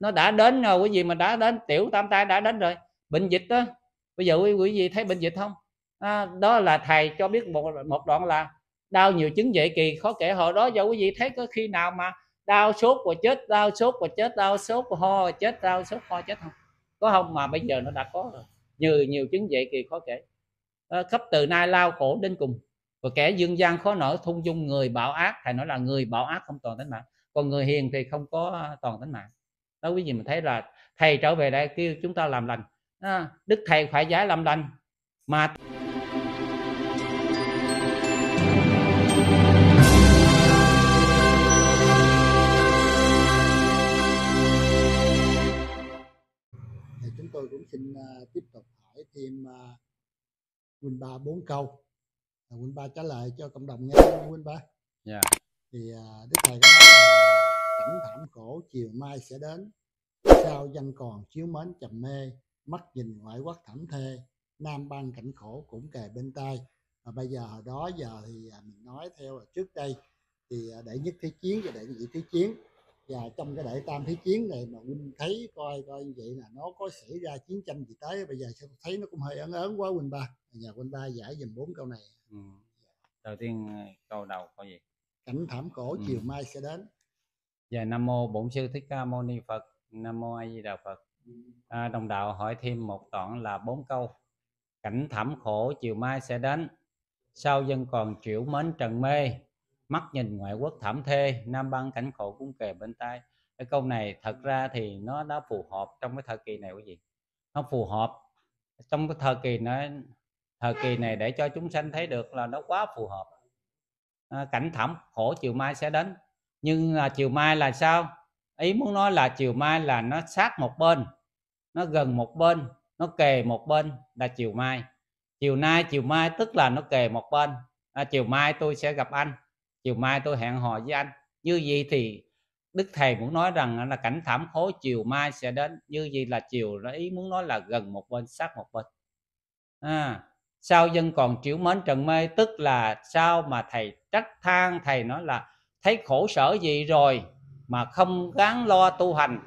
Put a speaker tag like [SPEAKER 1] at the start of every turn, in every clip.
[SPEAKER 1] nó đã đến rồi à, quý vị mà đã đến tiểu tam tai đã đến rồi bệnh dịch đó bây giờ quý, vị thấy bệnh dịch không à, đó là thầy cho biết một một đoạn là đau nhiều chứng dễ kỳ khó kể hồi đó giờ quý vị thấy có khi nào mà đau sốt và chết đau sốt và chết đau sốt và ho chết đau sốt ho chết không có không mà bây giờ nó đã có rồi nhiều nhiều chứng dễ kỳ khó kể à, khắp từ nay lao khổ đến cùng và kẻ dương gian khó nở thung dung người bạo ác thầy nói là người bạo ác không toàn tính mạng còn người hiền thì không có à, toàn tính mạng đó quý vị mình thấy là thầy trở về đây kêu chúng ta làm lành à, đức thầy phải giải làm lành mà chúng tôi cũng xin à, tiếp tục hỏi thêm uh, Ba bốn câu à, Quỳnh Ba trả lời cho cộng đồng nghe Quỳnh Ba yeah. Dạ. thì Đức Thầy có nói là cảnh thảm khổ chiều mai sẽ đến sao dân còn chiếu mến trầm mê mắt nhìn ngoại quốc thảm thê nam ban cảnh khổ cũng kề bên tai và bây giờ hồi đó giờ thì à, mình nói theo là trước đây thì à, đệ nhất thế chiến và đệ nhị thế chiến và trong cái đệ tam thế chiến này mà huynh thấy coi coi như vậy là nó có xảy ra chiến tranh gì tới bây giờ sao thấy nó cũng hơi ấn ớn quá huynh ba nhà huynh ba giải dùm bốn câu này ừ. đầu tiên à, câu đầu câu gì cảnh thảm khổ ừ. chiều mai sẽ đến và dạ, nam mô bổn sư thích ca mâu ni phật nam mô a di đà phật à, đồng đạo hỏi thêm một đoạn là bốn câu cảnh thảm khổ chiều mai sẽ đến sao dân còn triệu mến trần mê mắt nhìn ngoại quốc thảm thê nam băng cảnh khổ cũng kề bên tai cái câu này thật ra thì nó đã phù hợp trong cái thời kỳ này quý vị nó phù hợp trong cái thời kỳ nó thời kỳ này để cho chúng sanh thấy được là nó quá phù hợp à, cảnh thảm khổ chiều mai sẽ đến nhưng là chiều mai là sao ý muốn nói là chiều mai là nó sát một bên nó gần một bên nó kề một bên là chiều mai chiều nay chiều mai tức là nó kề một bên à, chiều mai tôi sẽ gặp anh chiều mai tôi hẹn hò với anh như vậy thì đức thầy muốn nói rằng là cảnh thảm khố chiều mai sẽ đến như vậy là chiều nó ý muốn nói là gần một bên sát một bên à, sao dân còn chịu mến trần mê tức là sao mà thầy trách than thầy nói là thấy khổ sở gì rồi mà không gắng lo tu hành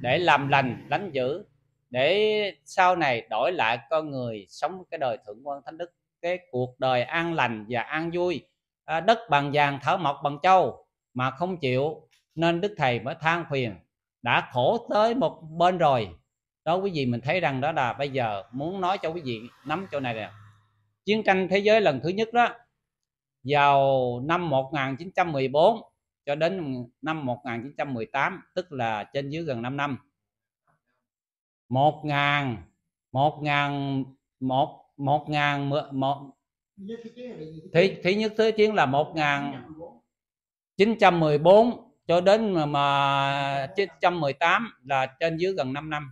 [SPEAKER 1] để làm lành đánh dữ để sau này đổi lại con người sống cái đời thượng quan thánh đức cái cuộc đời an lành và an vui à, đất bằng vàng thở mộc bằng châu mà không chịu nên đức thầy mới than phiền đã khổ tới một bên rồi đó quý vị mình thấy rằng đó là bây giờ muốn nói cho quý vị nắm chỗ này nè chiến tranh thế giới lần thứ nhất đó vào năm 1914 cho đến năm 1918 tức là trên dưới gần 5 năm 1 ngàn 1 ngàn 1 1 ngàn 1 Thế, thế nhất thế chiến là 1914 cho đến mà, mà 1918 là trên dưới gần 5 năm.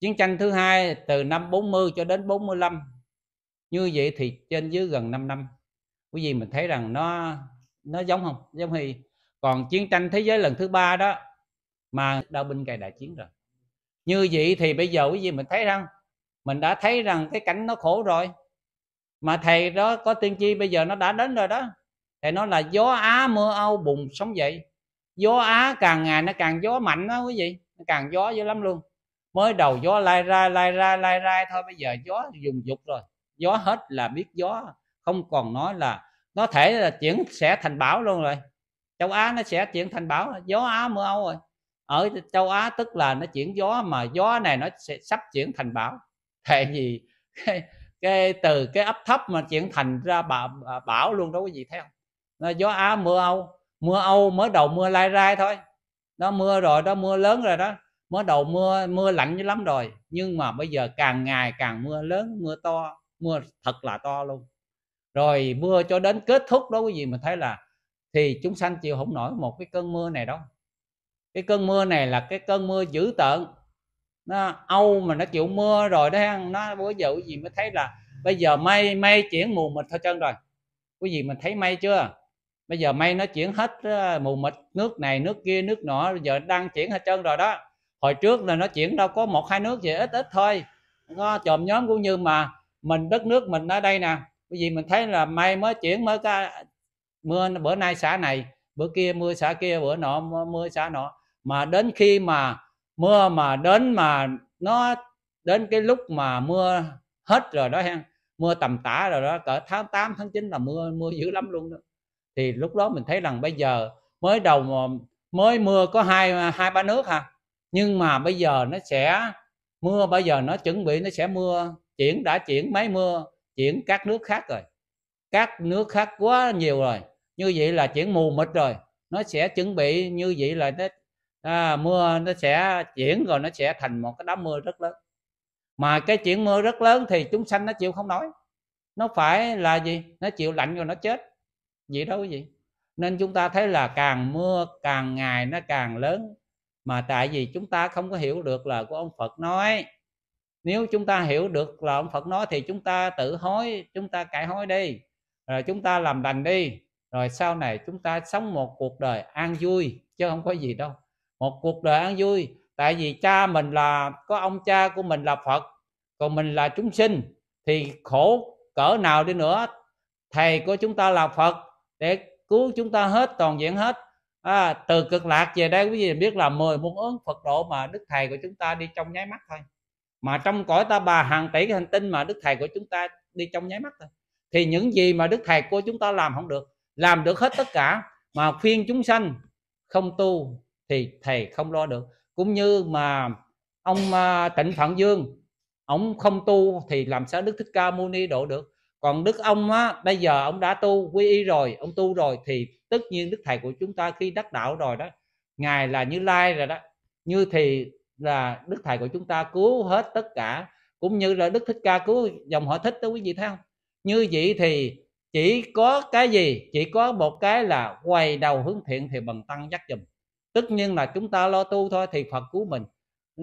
[SPEAKER 1] Chiến tranh thứ hai từ năm 40 cho đến 45. Như vậy thì trên dưới gần 5 năm quý vị mình thấy rằng nó nó giống không giống hy còn chiến tranh thế giới lần thứ ba đó mà đau binh cày đại chiến rồi như vậy thì bây giờ quý vị mình thấy rằng mình đã thấy rằng cái cảnh nó khổ rồi mà thầy đó có tiên tri bây giờ nó đã đến rồi đó thầy nói là gió á mưa âu bùng sóng dậy gió á càng ngày nó càng gió mạnh đó quý vị nó càng gió dữ lắm luôn mới đầu gió lai ra lai ra lai ra thôi bây giờ gió dùng dục rồi gió hết là biết gió không còn nói là nó thể là chuyển sẽ thành bão luôn rồi châu á nó sẽ chuyển thành bão gió á mưa âu rồi ở châu á tức là nó chuyển gió mà gió này nó sẽ sắp chuyển thành bão thể gì cái, cái từ cái áp thấp mà chuyển thành ra bão, à, bão luôn đó quý vị thấy không nó gió á mưa âu mưa âu mới đầu mưa lai rai thôi nó mưa rồi đó mưa lớn rồi đó mới đầu mưa mưa lạnh dữ lắm rồi nhưng mà bây giờ càng ngày càng mưa lớn mưa to mưa thật là to luôn rồi mưa cho đến kết thúc đó quý vị mình thấy là thì chúng sanh chịu không nổi một cái cơn mưa này đâu cái cơn mưa này là cái cơn mưa dữ tợn nó âu mà nó chịu mưa rồi đó nó bây giờ quý vị mới thấy là bây giờ mây mây chuyển mù mịt thôi chân rồi quý vị mình thấy mây chưa bây giờ mây nó chuyển hết ờ, mù mịt nước này nước kia nước nọ bây giờ đang chuyển hết chân rồi đó hồi trước là nó chuyển đâu có một hai nước gì ít ít thôi nó chòm nhóm cũng như mà mình đất nước mình ở đây nè bởi vì mình thấy là may mới chuyển mới cả mưa bữa nay xã này bữa kia mưa xã kia bữa nọ mưa, mưa xã nọ mà đến khi mà mưa mà đến mà nó đến cái lúc mà mưa hết rồi đó ha mưa tầm tã rồi đó cỡ tháng 8 tháng 9 là mưa mưa dữ lắm luôn đó thì lúc đó mình thấy rằng bây giờ mới đầu mà mới mưa có hai hai ba nước ha nhưng mà bây giờ nó sẽ mưa bây giờ nó chuẩn bị nó sẽ mưa chuyển đã chuyển mấy mưa chuyển các nước khác rồi các nước khác quá nhiều rồi như vậy là chuyển mù mịt rồi nó sẽ chuẩn bị như vậy là nó à, mưa nó sẽ chuyển rồi nó sẽ thành một cái đám mưa rất lớn mà cái chuyện mưa rất lớn thì chúng sanh nó chịu không nổi nó phải là gì nó chịu lạnh rồi nó chết vậy đâu gì nên chúng ta thấy là càng mưa càng ngày nó càng lớn mà tại vì chúng ta không có hiểu được lời của ông Phật nói nếu chúng ta hiểu được là ông phật nói thì chúng ta tự hối chúng ta cải hối đi rồi chúng ta làm lành đi rồi sau này chúng ta sống một cuộc đời an vui chứ không có gì đâu một cuộc đời an vui tại vì cha mình là có ông cha của mình là phật còn mình là chúng sinh thì khổ cỡ nào đi nữa thầy của chúng ta là phật để cứu chúng ta hết toàn diện hết à, từ cực lạc về đây quý vị biết là mười muôn ứng phật độ mà đức thầy của chúng ta đi trong nháy mắt thôi mà trong cõi ta bà hàng tỷ hành tinh mà đức thầy của chúng ta đi trong nháy mắt thôi thì những gì mà đức thầy của chúng ta làm không được làm được hết tất cả mà khuyên chúng sanh không tu thì thầy không lo được cũng như mà ông à, tịnh phạn dương ông không tu thì làm sao đức thích ca mâu ni độ được còn đức ông á bây giờ ông đã tu quy y rồi ông tu rồi thì tất nhiên đức thầy của chúng ta khi đắc đạo rồi đó ngài là như lai rồi đó như thì là đức thầy của chúng ta cứu hết tất cả cũng như là đức thích ca cứu dòng họ thích đó quý vị thấy không như vậy thì chỉ có cái gì chỉ có một cái là quay đầu hướng thiện thì bằng tăng dắt dùm tất nhiên là chúng ta lo tu thôi thì phật cứu mình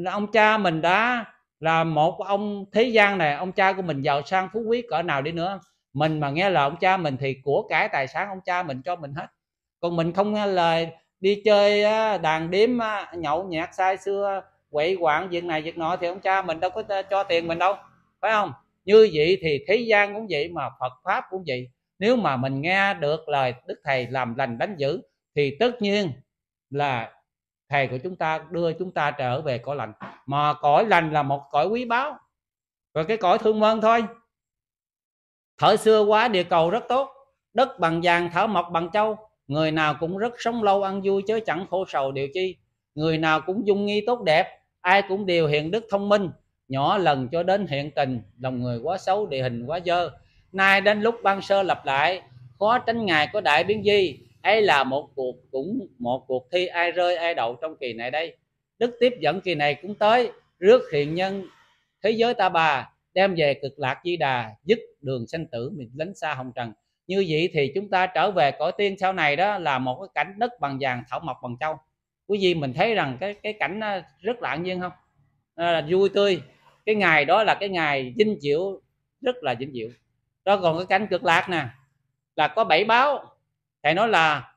[SPEAKER 1] ông cha mình đã là một ông thế gian này ông cha của mình giàu sang phú quý cỡ nào đi nữa mình mà nghe lời ông cha mình thì của cải tài sản ông cha mình cho mình hết còn mình không nghe lời đi chơi đàn điếm nhậu nhạc sai xưa quậy quạng việc này việc nọ thì ông cha mình đâu có ờ, cho tiền mình đâu phải không như vậy thì thế gian cũng vậy mà phật pháp cũng vậy nếu mà mình nghe được lời đức thầy làm lành đánh dữ thì tất nhiên là thầy của chúng ta đưa chúng ta trở về cõi lành mà cõi lành là một cõi quý báu và cái cõi thương mơn thôi thời xưa quá địa cầu rất tốt đất bằng vàng thở mộc bằng châu người nào cũng rất sống lâu ăn vui chớ chẳng khổ sầu điều chi người nào cũng dung nghi tốt đẹp ai cũng đều hiện đức thông minh nhỏ lần cho đến hiện tình lòng người quá xấu địa hình quá dơ nay đến lúc ban sơ lập lại khó tránh ngài có đại biến di ấy là một cuộc cũng một cuộc thi ai rơi ai đậu trong kỳ này đây đức tiếp dẫn kỳ này cũng tới rước thiện nhân thế giới ta bà đem về cực lạc di đà dứt đường sanh tử mình lánh xa hồng trần như vậy thì chúng ta trở về cõi tiên sau này đó là một cái cảnh đất bằng vàng thảo mộc bằng châu quý vị mình thấy rằng cái cái cảnh rất là nhiên không nó à, là vui tươi cái ngày đó là cái ngày dinh chịu rất là dinh chịu đó còn cái cảnh cực lạc nè là có bảy báo thầy nói là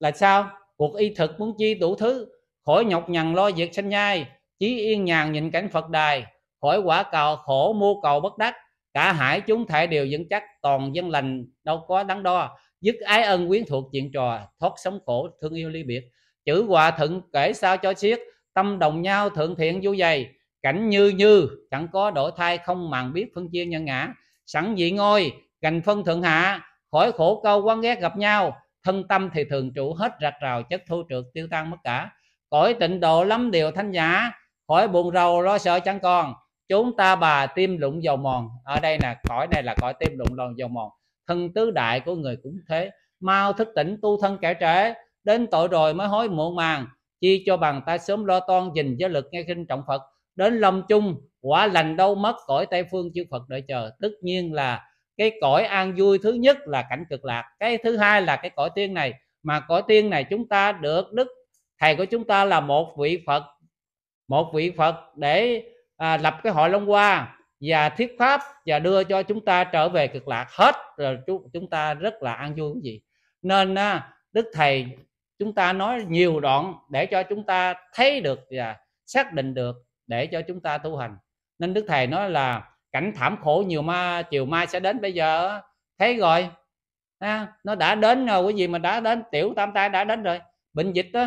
[SPEAKER 1] là sao cuộc y thực muốn chi đủ thứ khỏi nhọc nhằn lo việc sanh nhai chí yên nhàn nhìn cảnh phật đài khỏi quả cầu khổ mua cầu bất đắc cả hải chúng thể đều vững chắc toàn dân lành đâu có đắn đo dứt ái ân quyến thuộc chuyện trò thoát sống khổ thương yêu ly biệt chữ hòa thuận kể sao cho xiết tâm đồng nhau thượng thiện vô dày cảnh như như chẳng có đổi thay không màng biết phân chia nhân ngã sẵn vị ngôi gành phân thượng hạ khỏi khổ câu quan ghét gặp nhau thân tâm thì thường trụ hết rạc rào chất thu trượt tiêu tan mất cả cõi tịnh độ lắm điều thanh nhã khỏi buồn rầu lo sợ chẳng còn chúng ta bà tim lụng dầu mòn ở đây là cõi này là cõi tim lụng lòn dầu mòn thân tứ đại của người cũng thế mau thức tỉnh tu thân kẻ trễ đến tội rồi mới hối muộn màng chi cho bằng ta sớm lo toan dình giới lực nghe kinh trọng phật đến lâm chung quả lành đâu mất cõi tây phương chư phật đợi chờ tất nhiên là cái cõi an vui thứ nhất là cảnh cực lạc cái thứ hai là cái cõi tiên này mà cõi tiên này chúng ta được đức thầy của chúng ta là một vị phật một vị phật để à, lập cái hội long hoa và thuyết pháp và đưa cho chúng ta trở về cực lạc hết rồi chúng ta rất là an vui quý vị nên à, đức thầy chúng ta nói nhiều đoạn để cho chúng ta thấy được và xác định được để cho chúng ta tu hành nên đức thầy nói là cảnh thảm khổ nhiều ma chiều mai sẽ đến bây giờ thấy rồi ha, nó đã đến rồi quý vị mà đã đến tiểu tam tai đã đến rồi bệnh dịch đó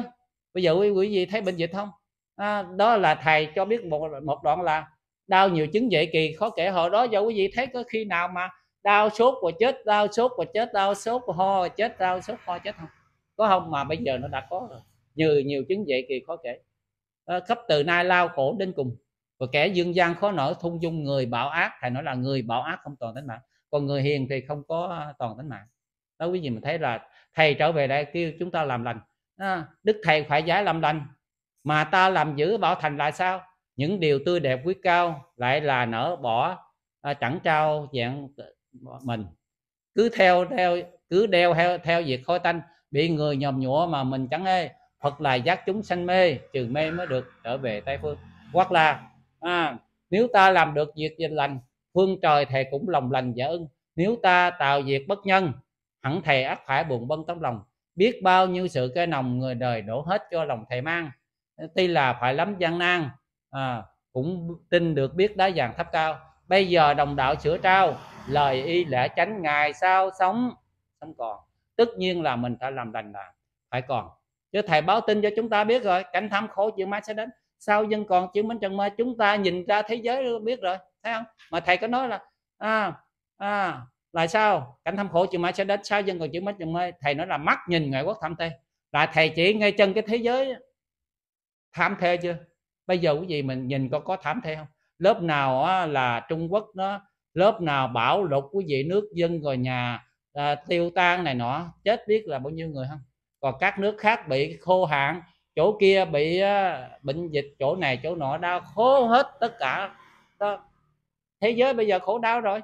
[SPEAKER 1] bây giờ quý, vị thấy bệnh dịch không à, đó là thầy cho biết một một đoạn là đau nhiều chứng dễ kỳ khó kể hồi đó giờ quý vị thấy có khi nào mà đau sốt và chết đau sốt và chết đau sốt và ho chết đau sốt ho chết không có không mà bây giờ nó đã có rồi như nhiều chứng vậy kỳ khó kể à, khắp từ nay lao khổ đến cùng và kẻ dương gian khó nở thung dung người bạo ác thầy nói là người bạo ác không toàn tính mạng còn người hiền thì không có ờ, toàn tính mạng đó quý vị mình thấy là thầy trở về đây kêu chúng ta làm lành à, đức thầy phải giải làm lành mà ta làm giữ bảo thành lại sao những điều tươi đẹp quý cao lại là nở bỏ à, chẳng trao dạng ờ, mình cứ theo theo cứ đeo theo theo việc khôi tanh bị người nhòm nhũa mà mình chẳng hề Phật là giác chúng sanh mê trừ mê mới được trở về Tây Phương hoặc là à, nếu ta làm được việc lành, lành phương trời thầy cũng lòng lành và ưng nếu ta tạo việc bất nhân hẳn thầy ác phải buồn bân tấm lòng biết bao nhiêu sự cái nồng người đời đổ hết cho lòng thầy mang tuy là phải lắm gian nan à, cũng tin được biết đá vàng thấp cao bây giờ đồng đạo sửa trao lời y lẽ tránh ngày sao sống sống còn tất nhiên là mình phải làm lành là phải còn chứ thầy báo tin cho chúng ta biết rồi cảnh tham khổ chuyện mai sẽ đến sao dân còn chứng minh trần mơ chúng ta nhìn ra thế giới biết rồi thấy không mà thầy có nói là à, à, là sao cảnh tham khổ chuyện mai sẽ đến sao dân còn chứng minh trần mơ thầy nói là mắt nhìn ngoại quốc tham tê là thầy chỉ ngay chân cái thế giới tham thê chưa bây giờ cái gì mình nhìn có có tham thê không lớp nào là trung quốc nó lớp nào bảo lục quý vị nước dân rồi nhà à, tiêu tan này nọ chết biết là bao nhiêu người không còn các nước khác bị khô hạn chỗ kia bị uh, bệnh dịch chỗ này chỗ nọ đau khổ hết tất cả đó. thế giới bây giờ khổ đau rồi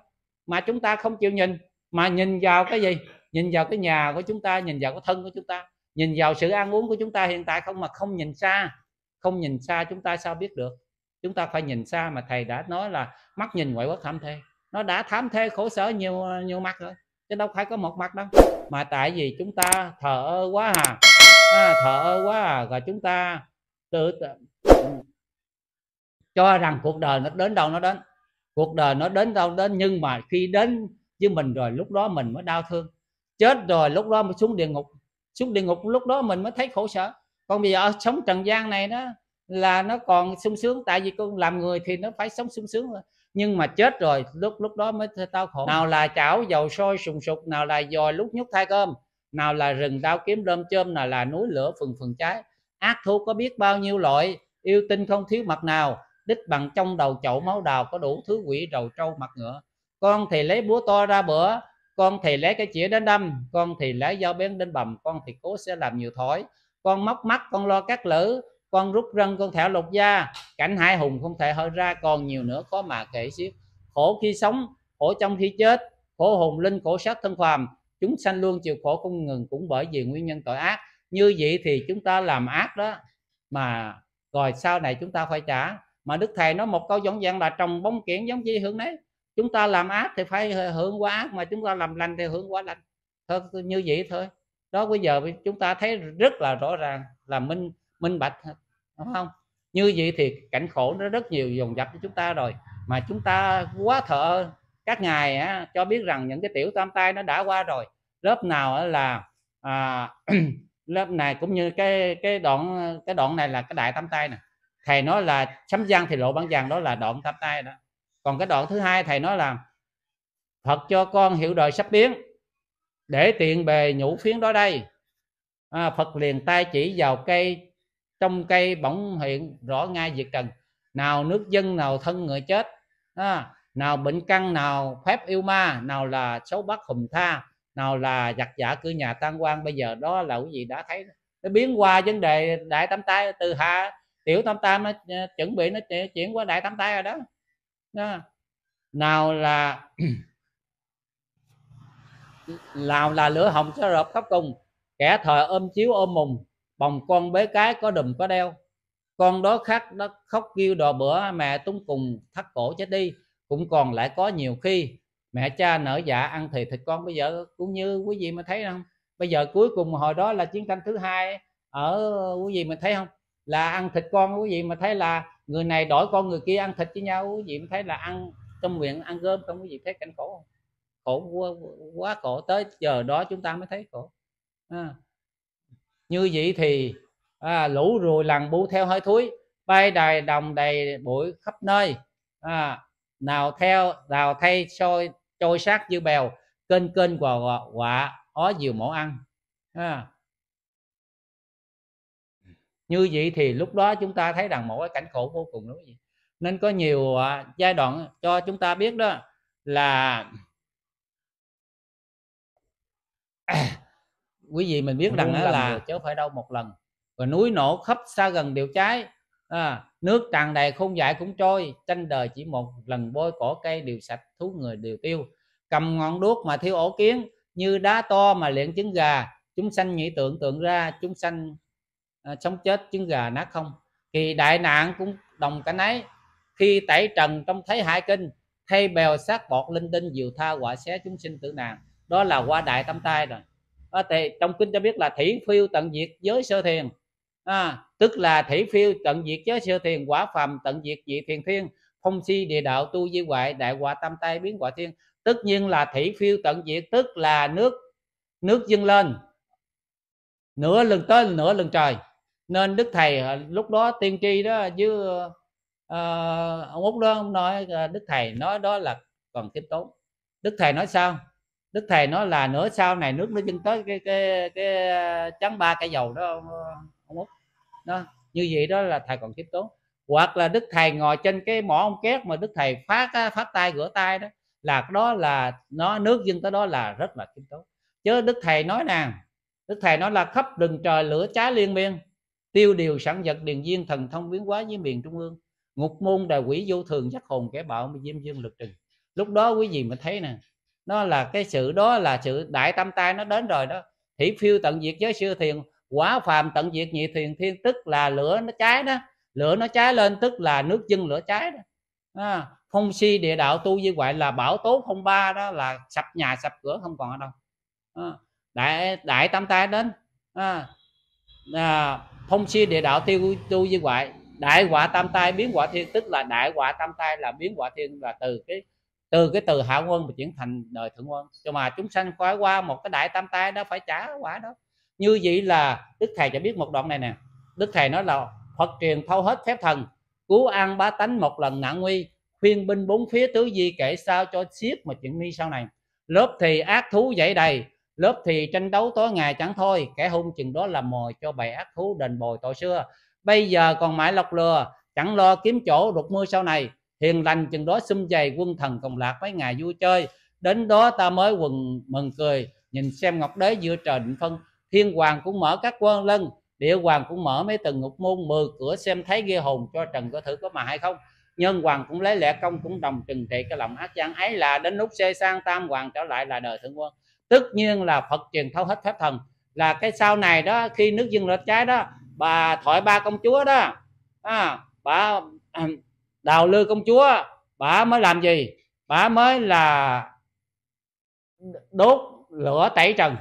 [SPEAKER 1] mà chúng ta không chịu nhìn mà nhìn vào cái gì nhìn vào cái nhà của chúng ta nhìn vào cái thân của chúng ta nhìn vào sự ăn uống của chúng ta hiện tại không mà không nhìn xa không nhìn xa chúng ta sao biết được chúng ta phải nhìn xa mà thầy đã nói là mắt nhìn ngoại quốc thảm thê nó đã thám thê khổ sở nhiều nhiều mặt rồi chứ đâu phải có một mặt đâu mà tại vì chúng ta thờ ơ quá à, à thờ ơ quá à rồi chúng ta tự, tự, ừ, cho rằng cuộc đời nó đến đâu nó đến cuộc đời nó đến đâu đến nhưng mà khi đến với mình rồi lúc đó mình mới đau thương chết rồi lúc đó mới xuống địa ngục xuống địa ngục lúc đó mình mới thấy khổ sở còn bây giờ sống trần gian này đó là nó còn sung sướng tại vì con làm người thì nó phải sống sung sướng nhưng mà chết rồi lúc lúc đó mới tao khổ nào là chảo dầu sôi sùng sục nào là dòi lúc nhúc thai cơm nào là rừng đao kiếm đơm chôm nào là núi lửa phừng phừng cháy ác thú có biết bao nhiêu loại yêu tinh không thiếu mặt nào đích bằng trong đầu chậu máu đào có đủ thứ quỷ đầu trâu mặt ngựa con thì lấy búa to ra bữa con thì lấy cái chĩa đến đâm con thì lấy dao bén đến bầm con thì cố sẽ làm nhiều thói con móc mắt con lo các lữ con rút rân con thảo lục gia cảnh hải hùng không thể hở ra còn nhiều nữa có mà kể xíu khổ khi sống khổ trong khi chết khổ hồn linh khổ sát thân phàm chúng sanh luôn chịu khổ không ngừng cũng bởi vì nguyên nhân tội ác như vậy thì chúng ta làm ác đó mà rồi sau này chúng ta phải trả mà đức thầy nói một câu dõng dạng là trồng bóng kiển giống như hướng đấy chúng ta làm ác thì phải hưởng quả ác mà chúng ta làm lành thì hưởng quả lành thôi như vậy thôi đó bây giờ chúng ta thấy rất là rõ ràng là minh minh bạch đúng không như vậy thì cảnh khổ nó rất nhiều dồn dập cho chúng ta rồi mà chúng ta quá thợ các ngài á, cho biết rằng những cái tiểu tam tai nó đã qua rồi lớp nào là à, lớp này cũng như cái cái đoạn cái đoạn này là cái đại tam tai nè thầy nói là sấm giang thì lộ bản vàng đó là đoạn tam tai đó còn cái đoạn thứ hai thầy nói là phật cho con hiểu đời sắp biến để tiện bề nhũ phiến đó đây à, phật liền tay chỉ vào cây trong cây bỗng hiện rõ ngay diệt trần nào nước dân nào thân người chết à, nào bệnh căn nào phép yêu ma nào là xấu bắt hùng tha nào là giặc giả cư nhà tan quan bây giờ đó là quý vị đã thấy nó biến qua vấn đề đại tam tai từ hạ tiểu tam tam nó ờ, chuẩn bị nó chuyển qua đại tam tai rồi đó, đó. nào là nào là lửa hồng sẽ rộp khắp cùng kẻ thời ôm chiếu ôm mùng bồng con bé cái có đùm có đeo con đó khắc nó khóc kêu đò bữa mẹ túng cùng thắt cổ chết đi cũng còn lại có nhiều khi mẹ cha nở dạ ăn thịt thịt con bây giờ cũng như quý vị mà thấy không bây giờ cuối cùng hồi đó là chiến tranh thứ hai ở quý vị mà thấy không là ăn thịt con quý vị mà thấy là người này đổi con người kia ăn thịt với nhau quý vị mà thấy là ăn trong nguyện ăn cơm không quý vị thấy cảnh khổ không khổ quá, quá khổ tới giờ đó chúng ta mới thấy khổ à như vậy thì à, lũ ruồi lằn bu theo hơi thúi bay đài đồng đầy bụi khắp nơi à, nào theo đào thay soi trôi sát như bèo kênh kênh quà quạ ó diều mổ ăn à. như vậy thì lúc đó chúng ta thấy rằng một cái cảnh khổ vô cùng đúng không nên có nhiều à, giai đoạn cho chúng ta biết đó là quý vị mình biết rằng đó là chứ không phải đâu một lần và núi nổ khắp xa gần đều cháy à, nước tràn đầy khôn dại cũng trôi tranh đời chỉ một lần bôi cỏ cây đều sạch thú người đều tiêu cầm ngọn đuốc mà thiêu ổ kiến như đá to mà luyện trứng gà chúng sanh nghĩ tưởng tượng ra chúng sanh à, sống chết trứng gà nát không thì đại nạn cũng đồng cả nấy khi tẩy trần trong thấy hải kinh thay bèo sát bọt linh tinh diều tha quả xé chúng sinh tử nạn đó là qua đại tâm tai rồi à, thì trong kinh cho biết là thủy phiêu tận diệt giới sơ thiền à, tức là thủy phiêu tận diệt giới sơ thiền quả phàm tận diệt dị thiền thiên phong si địa đạo tu di hoại đại quả tam tai biến quả thiên tất nhiên là thủy phiêu tận diệt tức là nước nước dâng lên nửa lần tới nửa lần trời nên đức thầy ờ, lúc đó tiên tri đó chứ uh, ông út đó ông nói đức thầy nói đó là còn khiêm tốn đức thầy nói sao đức thầy nói là nửa sau này nước nó dâng tới cái cái cái à, trắng ba cây dầu đó ông, ông út đó như vậy đó là thầy còn kiếp tốn hoặc là đức thầy ngồi trên cái mỏ ông két mà đức thầy phát phát tay rửa tay đó là đó là nó nước dâng tới đó là rất là kiếp tốn chứ đức thầy nói nè đức thầy nói là khắp rừng trời lửa trái liên miên tiêu điều sẵn vật điền viên thần thông biến hóa với miền trung ương ngục môn đà quỷ vô thường giác hồn kẻ bạo diêm dương lực trình lúc đó quý vị mới thấy nè nó là cái sự đó là sự đại tâm tai nó đến rồi đó thủy phiêu tận diệt giới siêu thiền quả phàm tận diệt nhị thiền thiên tức là lửa nó cháy đó lửa nó cháy lên tức là nước chân lửa cháy đó à, phong si địa đạo tu như vậy là bảo tố không ba đó là sập nhà sập cửa không còn ở đâu à, đại đại tam tai đến à, à, phong si địa đạo tiêu tu như vậy đại quả tam tai biến quả thiên tức là đại quả tam tai là biến quả thiên là từ cái từ cái từ hạ quân mà chuyển thành đời thượng quân cho mà chúng sanh phải qua một cái đại tam tai đó phải trả quả đó như vậy là đức thầy cho biết một đoạn này nè đức thầy nói là phật truyền thâu hết phép thần cứu an bá tánh một lần nạn nguy khuyên binh bốn phía tứ di kể sao cho xiết mà chuyện mi sau này lớp thì ác thú dậy đầy lớp thì tranh đấu tối ngày chẳng thôi kẻ hung chừng đó là mồi cho bầy ác thú đền bồi tội xưa bây giờ còn mãi lọc lừa chẳng lo kiếm chỗ đục mưa sau này hiền lành chừng đó xung dày quân thần cộng lạc mấy ngày vui chơi đến đó ta mới quần mừng cười nhìn xem ngọc đế giữa trời định phân thiên hoàng cũng mở các quan lân địa hoàng cũng mở mấy tầng ngục môn mười cửa xem thấy ghê hồn cho trần có thử có mà hay không nhân hoàng cũng lấy lẽ công cũng đồng trừng trị cái lòng ác gian ấy là đến lúc xê sang tam hoàng trở lại là đời thượng quân tất nhiên là phật truyền thấu hết phép thần là cái sau này đó khi nước dưng lên trái đó bà thoại ba công chúa đó à, bà đào lư công chúa bà mới làm gì bà mới là đốt lửa tẩy trần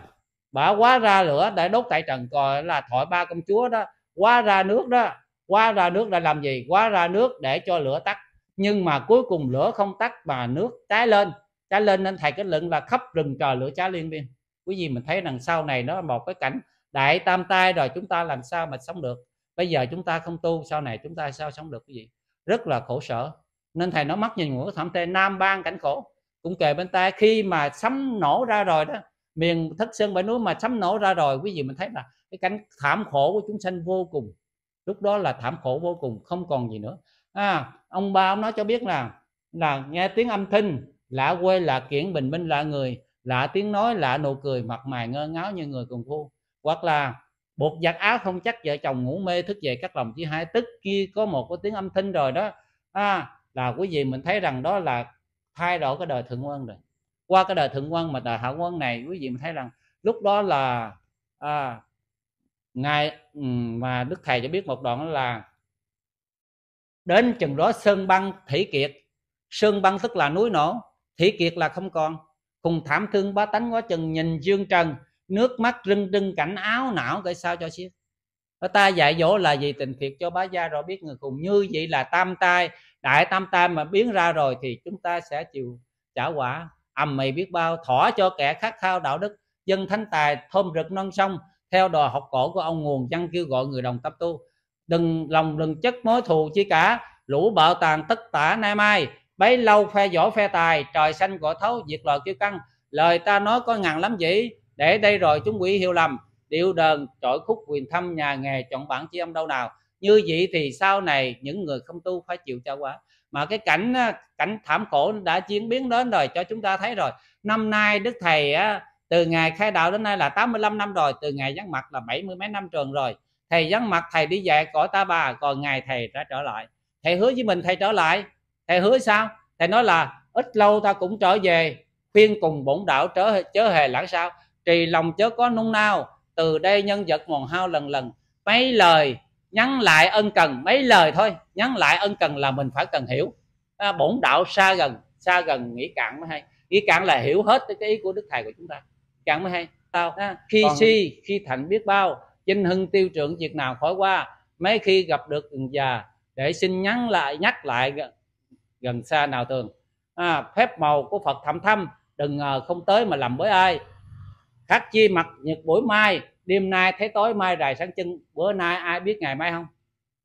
[SPEAKER 1] bà quá ra lửa để đốt tẩy trần gọi là thổi ba công chúa đó quá ra nước đó quá ra nước để làm gì quá ra nước để cho lửa tắt nhưng mà cuối cùng lửa không tắt mà nước cháy lên cháy lên nên thầy kết luận là khắp rừng trời lửa cháy liên miên quý vị mình thấy rằng sau này nó là một cái cảnh đại tam tai rồi chúng ta làm sao mà sống được bây giờ chúng ta không tu sau này chúng ta sao sống được cái gì rất là khổ sở nên thầy nói mắt nhìn ngũ thảm tê nam bang cảnh khổ cũng kề bên ta khi mà sấm nổ ra rồi đó miền thất sơn bãi núi mà sấm nổ ra rồi quý vị mình thấy là cái cảnh thảm khổ của chúng sanh vô cùng lúc đó là thảm khổ vô cùng không còn gì nữa à, ông ba ông nói cho biết là là nghe tiếng âm thanh lạ quê lạ kiển bình minh lạ người lạ tiếng nói lạ nụ cười mặt mày ngơ ngáo như người cùng phu hoặc là buộc giặt áo không chắc vợ chồng ngủ mê thức dậy các lòng chỉ hai tức kia có một cái tiếng âm thanh rồi đó à, là quý vị mình thấy rằng đó là thay đổi cái đời thượng quân rồi qua cái đời thượng quân mà đời hạ quân này quý vị mình thấy rằng lúc đó là à, ngài ừ, mà đức thầy cho biết một đoạn là đến chừng đó sơn băng thủy kiệt sơn băng tức là núi nổ thủy kiệt là không còn cùng thảm thương bá tánh quá chừng nhìn dương trần nước mắt rưng rưng cảnh áo não cỡ sao cho xiết ta dạy dỗ là gì tình thiệt cho bá gia rồi biết người cùng như vậy là tam tai đại tam tai mà biến ra rồi thì chúng ta sẽ chịu trả quả ầm mày biết bao thỏa cho kẻ khát khao đạo đức dân thánh tài thơm rực non sông theo đòi học cổ của ông nguồn dân kêu gọi người đồng tập tu đừng lòng đừng chất mối thù chi cả lũ bạo tàn tất tả nay mai bấy lâu phe giỏi phe tài trời xanh gọi thấu diệt loài kêu căng lời ta nói có ngàn lắm vậy để đây rồi chúng quỷ hiểu lầm điệu đờn trỗi khúc quyền thăm nhà nghề chọn bản chi âm đâu nào như vậy thì sau này những người không tu phải chịu trao quả mà cái cảnh cảnh thảm khổ đã diễn biến đến rồi cho chúng ta thấy rồi năm nay đức thầy á, từ ngày khai đạo đến nay là 85 năm rồi từ ngày vắng mặt là 70 mấy năm trường rồi thầy vắng mặt thầy đi dạy cõi ta bà còn ngày thầy đã trở lại thầy hứa với mình thầy trở lại thầy hứa sao thầy nói là ít lâu ta cũng trở về khuyên cùng bổn đạo trở chớ hề lãng sao trì lòng chớ có nung nao từ đây nhân vật mòn hao lần lần mấy lời nhắn lại ân cần mấy lời thôi nhắn lại ân cần là mình phải cần hiểu à, bổn đạo xa gần xa gần nghĩ cạn mới hay nghĩ cạn là hiểu hết cái ý của đức thầy của chúng ta cạn mới hay tao à, khi Còn... si khi thành biết bao chinh hưng tiêu trưởng việc nào khỏi qua mấy khi gặp được già để xin nhắn lại nhắc lại gần, gần xa nào thường à, phép màu của phật thầm thâm đừng ngờ không tới mà làm với ai khác chi mặt nhật buổi mai đêm nay thế tối mai rày sáng chân bữa nay ai biết ngày mai không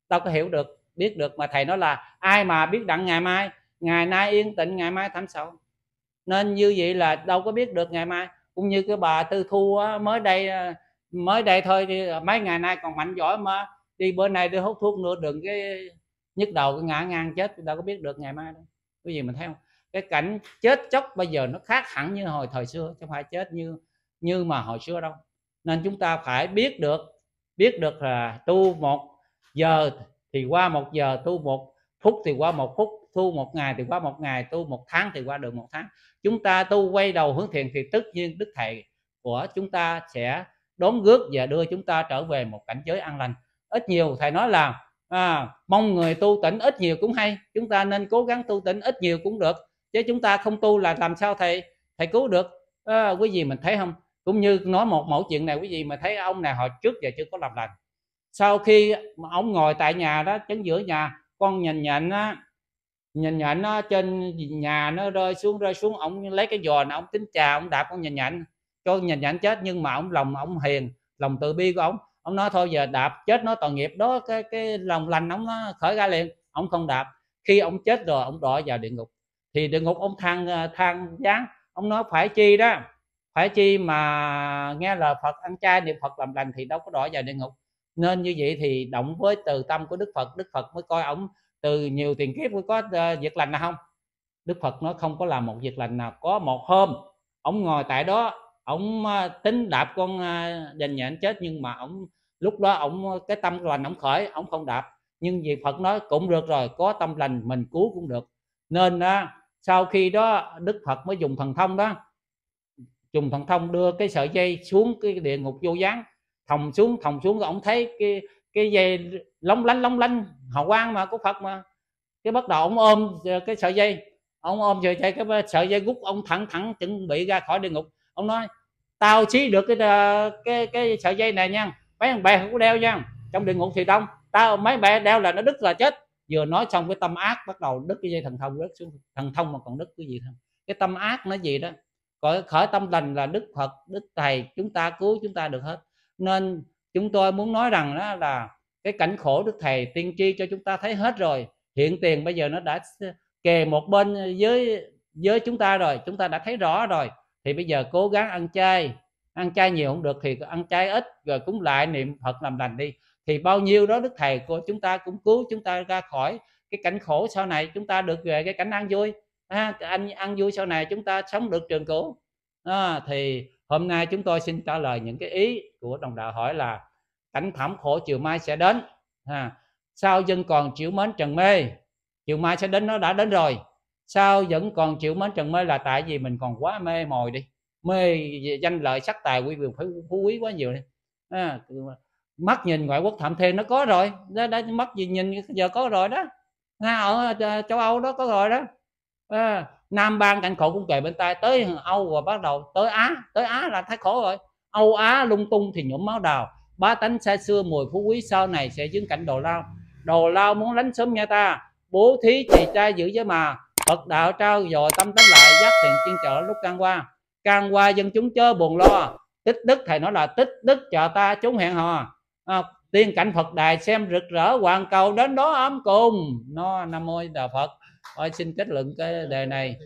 [SPEAKER 1] Tao có hiểu được biết được mà thầy nói là ai mà biết đặng ngày mai ngày nay yên tĩnh ngày mai thảm sầu nên như vậy là đâu có biết được ngày mai cũng như cái bà tư thu á, mới đây à, mới đây thôi đi mấy ngày nay còn mạnh giỏi mà đi bữa nay đi hút thuốc nữa đừng cái nhức đầu cái ngã ngang chết đâu có biết được ngày mai đâu cái gì mình thấy không cái cảnh chết chóc bây giờ nó khác hẳn như hồi thời xưa chứ không phải chết như như mà hồi xưa đâu nên chúng ta phải biết được biết được là tu một giờ thì qua một giờ tu một phút thì qua một phút tu một ngày thì qua một ngày tu một tháng thì qua được một tháng chúng ta tu quay đầu hướng thiện thì tất nhiên đức thầy của chúng ta sẽ đón rước và đưa chúng ta trở về một cảnh giới an lành ít nhiều thầy nói là à, mong người tu tỉnh ít nhiều cũng hay chúng ta nên cố gắng tu tỉnh ít nhiều cũng được chứ chúng ta không tu là làm sao thầy thầy cứu được à, quý vị mình thấy không cũng như nói một mẫu chuyện này quý vị mà thấy ông này hồi trước giờ chưa có làm lành sau khi ông ngồi tại nhà đó chấn giữa nhà con nhìn nhận á nhìn nhận nó trên nhà nó rơi xuống rơi xuống ông lấy cái giò này ông tính trà ông đạp con nhìn nhận cho nhìn nhận chết nhưng mà ông lòng ông hiền lòng từ bi của ông ông nói thôi giờ đạp chết nó tội nghiệp đó cái cái lòng lành ông nó khởi ra liền ông không đạp khi ông chết rồi ông đọa vào địa ngục thì địa ngục ông than ờ, than gián ông nói phải chi đó phải chi mà nghe lời Phật ăn chay niệm Phật làm lành thì đâu có đọa vào địa ngục nên như vậy thì động với từ tâm của Đức Phật Đức Phật mới coi ổng từ nhiều tiền kiếp mới có ờ, việc lành nào không Đức Phật nó không có làm một việc lành nào có một hôm ổng ngồi tại đó ổng ờ, tính đạp con ờ, đền nhện chết nhưng mà ổng lúc đó ổng cái tâm lành ổng khởi ổng không đạp nhưng vì Phật nói cũng được rồi có tâm lành mình cứu cũng được nên đó, sau khi đó Đức Phật mới dùng thần thông đó dùng thần thông đưa cái sợi dây xuống cái địa ngục vô gián thòng xuống thòng xuống ông thấy cái cái dây lóng lánh lóng lánh hào quang mà của phật mà cái bắt đầu ông ôm cái sợi dây ông ôm rồi chạy cái sợi dây rút ông thẳng thẳng chuẩn bị ra khỏi địa ngục ông nói tao xí được cái cái cái sợi dây này nha mấy thằng bè không có đeo nha trong địa ngục thì đông tao mấy bè đeo là nó đứt là chết vừa nói xong cái tâm ác bắt đầu đứt cái dây thần thông rớt xuống thần thông mà còn đứt cái gì không cái tâm ác nó gì đó khởi, khởi tâm lành là đức phật đức thầy chúng ta cứu chúng ta được hết nên chúng tôi muốn nói rằng đó là cái cảnh khổ đức thầy tiên tri cho chúng ta thấy hết rồi hiện tiền bây giờ nó đã kề một bên với với chúng ta rồi chúng ta đã thấy rõ rồi thì bây giờ cố gắng ăn chay ăn chay nhiều không được thì ăn chay ít rồi cũng lại niệm phật làm lành đi thì bao nhiêu đó đức thầy của chúng ta cũng cứu chúng ta ra khỏi cái cảnh khổ sau này chúng ta được về cái cảnh an vui à, anh ăn vui sau này chúng ta sống được trường cũ à, thì hôm nay chúng tôi xin trả lời những cái ý của đồng đạo hỏi là cảnh thảm khổ chiều mai sẽ đến à, sao dân còn chịu mến trần mê chiều mai sẽ đến nó đã đến rồi sao vẫn còn chịu mến trần mê là tại vì mình còn quá mê mồi đi mê danh lợi sắc tài quý vị phải phú quý quá nhiều đi à, mắt nhìn ngoại quốc thảm thê nó có rồi đã đó mắt gì nhìn giờ có rồi đó à, ở ờ, châu âu đó có rồi đó à, nam bang cảnh khổ cũng kề bên tay tới âu và bắt đầu tới á tới á là thấy khổ rồi âu á lung tung thì nhuộm máu đào Ba tánh xa xưa mùi phú quý sau này sẽ chứng cảnh đồ lao đồ lao muốn lánh sớm nghe ta bố thí trì trai giữ giới mà phật đạo trao dồi tâm tánh lại giác thiền chuyên trợ lúc can qua can qua dân chúng chớ buồn lo tích đức thầy nói là tích đức chờ ta chúng hẹn hò à, tiên cảnh phật đài xem rực rỡ hoàn cầu đến đó ấm cùng nó nam mô đà phật Thôi xin kết luận cái đề này